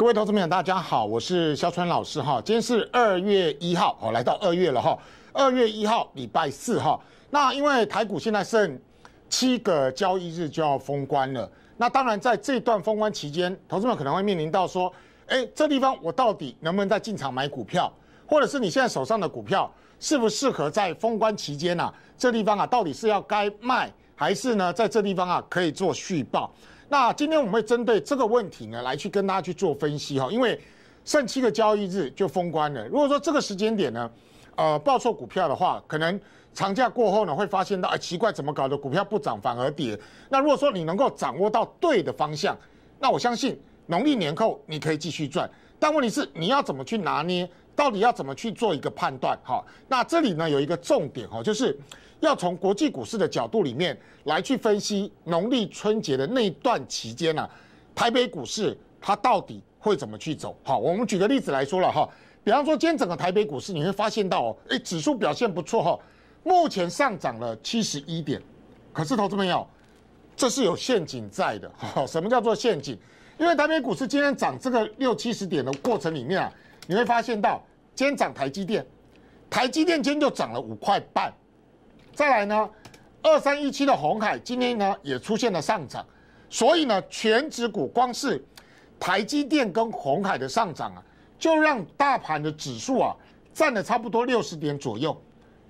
各位投资朋友，大家好，我是肖川老师哈。今天是二月一号，哦，来到二月了哈。二月一号，礼拜四哈。那因为台股现在剩七个交易日就要封关了，那当然在这段封关期间，投资们可能会面临到说，哎，这地方我到底能不能再进场买股票？或者是你现在手上的股票适不适合在封关期间呢？这地方啊，到底是要该卖还是呢？在这地方啊，可以做续报。那今天我们会针对这个问题呢，来去跟大家去做分析哈，因为剩七个交易日就封关了。如果说这个时间点呢，呃，报错股票的话，可能长假过后呢，会发现到，哎，奇怪，怎么搞的，股票不涨反而跌。那如果说你能够掌握到对的方向，那我相信农历年后你可以继续赚。但问题是你要怎么去拿捏？到底要怎么去做一个判断？哈，那这里呢有一个重点哈，就是要从国际股市的角度里面来去分析农历春节的那一段期间呢，台北股市它到底会怎么去走？哈，我们举个例子来说了哈，比方说今天整个台北股市你会发现到，诶，指数表现不错哈，目前上涨了七十一点，可是投资朋友，这是有陷阱在的哈。什么叫做陷阱？因为台北股市今天涨这个六七十点的过程里面啊。你会发现到，今天涨台积电，台积电今天就涨了五块半，再来呢，二三一七的红海今天呢也出现了上涨，所以呢，全指股光是台积电跟红海的上涨啊，就让大盘的指数啊占了差不多六十点左右。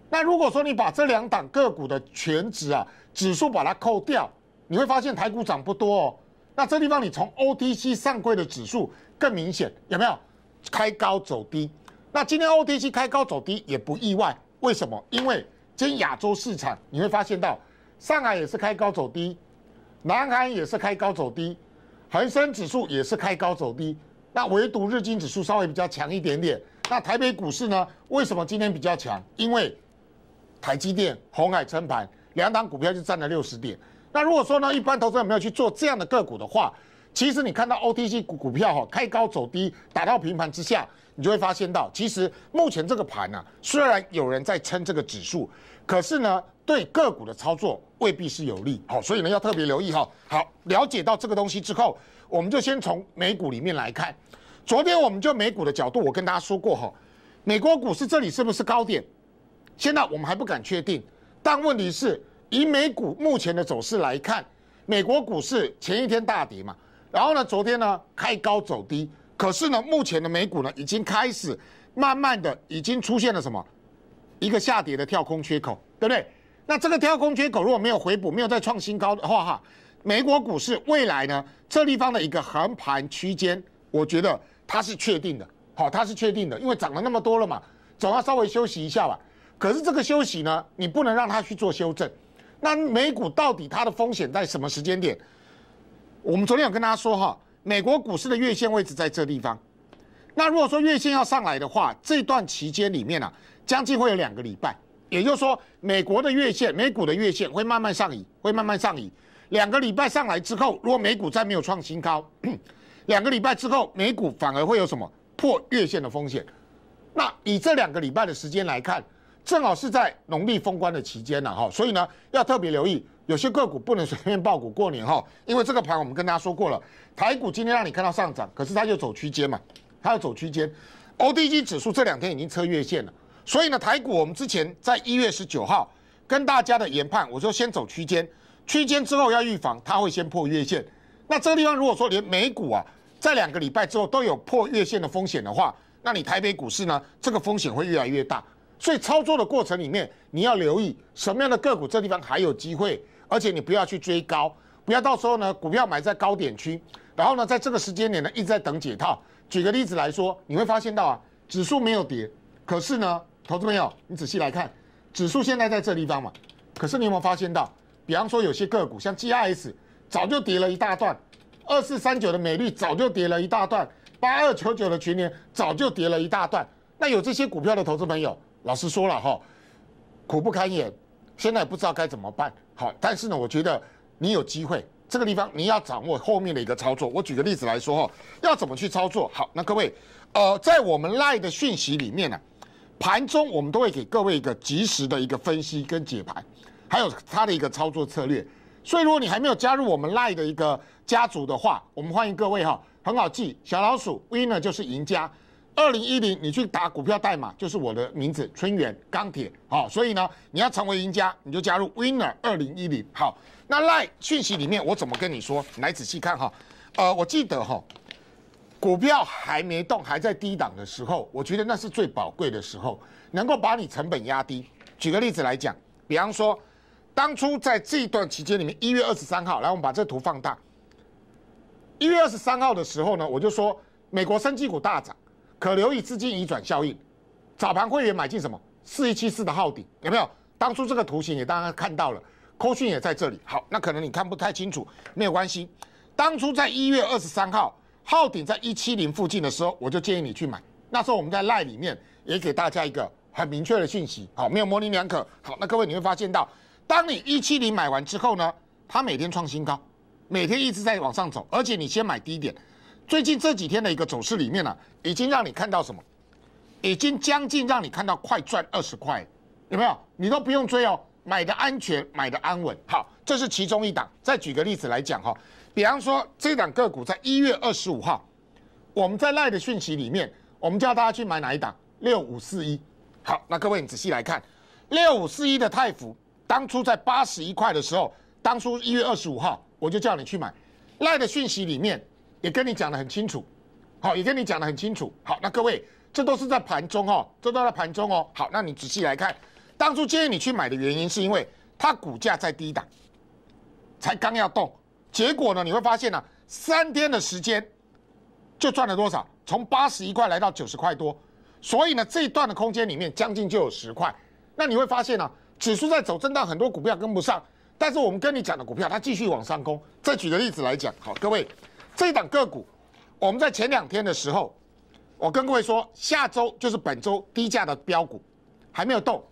那如果说你把这两档个股的全指啊指数把它扣掉，你会发现台股涨不多哦。那这地方你从 OTC 上柜的指数更明显，有没有？开高走低，那今天 OTC 开高走低也不意外。为什么？因为今天亚洲市场你会发现到，上海也是开高走低，南韩也是开高走低，恒生指数也是开高走低。那唯独日经指数稍微比较强一点点。那台北股市呢？为什么今天比较强？因为台积电、红海撑盘，两档股票就占了六十点。那如果说呢，一般投资者没有去做这样的个股的话。其实你看到 O T C 股股票哈，开高走低，打到平盘之下，你就会发现到，其实目前这个盘呢，虽然有人在撑这个指数，可是呢，对个股的操作未必是有利。好，所以呢要特别留意哈。好，了解到这个东西之后，我们就先从美股里面来看。昨天我们就美股的角度，我跟大家说过哈，美国股市这里是不是高点？现在我们还不敢确定。但问题是，以美股目前的走势来看，美国股市前一天大跌嘛。然后呢，昨天呢开高走低，可是呢，目前的美股呢已经开始慢慢的已经出现了什么一个下跌的跳空缺口，对不对？那这个跳空缺口如果没有回补，没有再创新高的话哈，美国股市未来呢这地方的一个横盘区间，我觉得它是确定的，好，它是确定的，因为涨了那么多了嘛，总要稍微休息一下吧。可是这个休息呢，你不能让它去做修正，那美股到底它的风险在什么时间点？我们昨天有跟大家说哈，美国股市的月线位置在这地方。那如果说月线要上来的话，这段期间里面呢，将近会有两个礼拜。也就是说，美国的月线，美股的月线会慢慢上移，会慢慢上移。两个礼拜上来之后，如果美股再没有创新高，两个礼拜之后，美股反而会有什么破月线的风险？那以这两个礼拜的时间来看。正好是在农历封关的期间呢，哈，所以呢要特别留意，有些个股不能随便爆股过年，哈，因为这个盘我们跟大家说过了，台股今天让你看到上涨，可是它就走区间嘛，它要走区间，O D G 指数这两天已经测月线了，所以呢台股我们之前在一月十九号跟大家的研判，我说先走区间，区间之后要预防它会先破月线，那这个地方如果说连美股啊在两个礼拜之后都有破月线的风险的话，那你台北股市呢这个风险会越来越大。所以操作的过程里面，你要留意什么样的个股，这地方还有机会，而且你不要去追高，不要到时候呢股票买在高点区，然后呢在这个时间点呢一直在等解套。举个例子来说，你会发现到啊，指数没有跌，可是呢，投资朋友，你仔细来看，指数现在在这地方嘛，可是你有没有发现到？比方说有些个股像 G i S，早就跌了一大段，二四三九的美率早就跌了一大段，八二九九的群联早就跌了一大段，那有这些股票的投资朋友。老实说了哈，苦不堪言，现在不知道该怎么办。好，但是呢，我觉得你有机会，这个地方你要掌握后面的一个操作。我举个例子来说哈，要怎么去操作？好，那各位，呃，在我们赖的讯息里面呢，盘中我们都会给各位一个及时的一个分析跟解盘，还有它的一个操作策略。所以，如果你还没有加入我们赖的一个家族的话，我们欢迎各位哈，很好记，小老鼠 V 呢就是赢家。二零一零，你去打股票代码就是我的名字春源钢铁，好，所以呢，你要成为赢家，你就加入 Winner 二零一零。好，那赖讯息里面我怎么跟你说？来仔细看哈，呃，我记得哈，股票还没动，还在低档的时候，我觉得那是最宝贵的时候，能够把你成本压低。举个例子来讲，比方说，当初在这一段期间里面，一月二十三号，来我们把这图放大，一月二十三号的时候呢，我就说美国升绩股大涨。可留意资金移转效应，早盘会员买进什么？四一七四的号顶有没有？当初这个图形也大家看到了，扣讯也在这里。好，那可能你看不太清楚，没有关系。当初在一月二十三号号顶在一七零附近的时候，我就建议你去买。那时候我们在 line 里面也给大家一个很明确的信息，好，没有模棱两可。好，那各位你会发现到，当你一七零买完之后呢，它每天创新高，每天一直在往上走，而且你先买低点。最近这几天的一个走势里面啊，已经让你看到什么？已经将近让你看到快赚二十块，有没有？你都不用追哦，买的安全，买的安稳。好，这是其中一档。再举个例子来讲哈，比方说这档个股在一月二十五号，我们在赖的讯息里面，我们叫大家去买哪一档？六五四一。好，那各位你仔细来看，六五四一的泰福，当初在八十一块的时候，当初一月二十五号我就叫你去买，赖的讯息里面。也跟你讲的很清楚，好，也跟你讲的很清楚，好，那各位，这都是在盘中哦，这都在盘中哦，好，那你仔细来看，当初建议你去买的原因是因为它股价在低档，才刚要动，结果呢，你会发现呢，三天的时间就赚了多少，从八十一块来到九十块多，所以呢，这一段的空间里面将近就有十块，那你会发现呢，指数在走震荡，很多股票跟不上，但是我们跟你讲的股票它继续往上攻。再举个例子来讲，好，各位。这档个股，我们在前两天的时候，我跟各位说，下周就是本周低价的标股还没有动。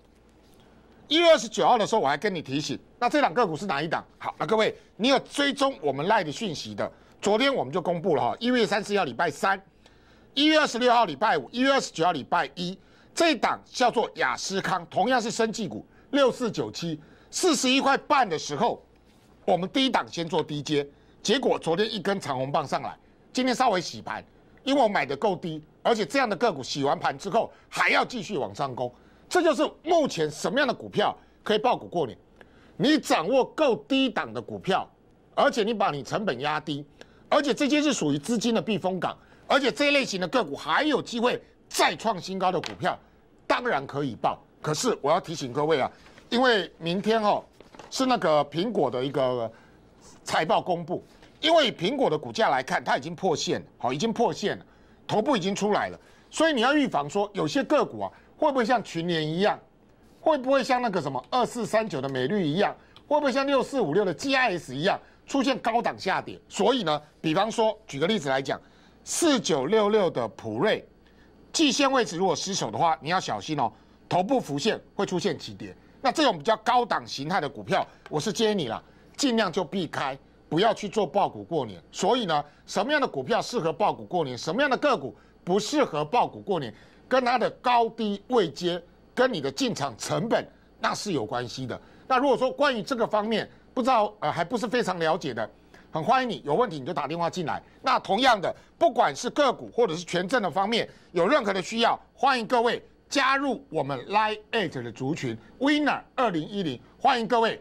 一月二十九号的时候，我还跟你提醒，那这档个股是哪一档？好啊，各位，你有追踪我们赖的讯息的？昨天我们就公布了哈，一月三十号礼拜三，一月二十六号礼拜五，一月二十九号礼拜一，这档叫做雅斯康，同样是生技股，六四九七四十一块半的时候，我们第一档先做低阶。结果昨天一根长红棒上来，今天稍微洗盘，因为我买的够低，而且这样的个股洗完盘之后还要继续往上攻，这就是目前什么样的股票可以爆股过年。你掌握够低档的股票，而且你把你成本压低，而且这些是属于资金的避风港，而且这一类型的个股还有机会再创新高的股票，当然可以爆。可是我要提醒各位啊，因为明天哦是那个苹果的一个。财报公布，因为苹果的股价来看，它已经破线，好，已经破线了，头部已经出来了，所以你要预防说，有些个股啊，会不会像群联一样，会不会像那个什么二四三九的美绿一样，会不会像六四五六的 GIS 一样出现高档下跌？所以呢，比方说举个例子来讲，四九六六的普瑞，季线位置如果失守的话，你要小心哦，头部浮现会出现急跌，那这种比较高档形态的股票，我是建议你了。尽量就避开，不要去做爆股过年。所以呢，什么样的股票适合爆股过年，什么样的个股不适合爆股过年，跟它的高低位阶，跟你的进场成本那是有关系的。那如果说关于这个方面，不知道呃还不是非常了解的，很欢迎你，有问题你就打电话进来。那同样的，不管是个股或者是权证的方面，有任何的需要，欢迎各位加入我们 Line Eight 的族群 Winner 二零一零，欢迎各位。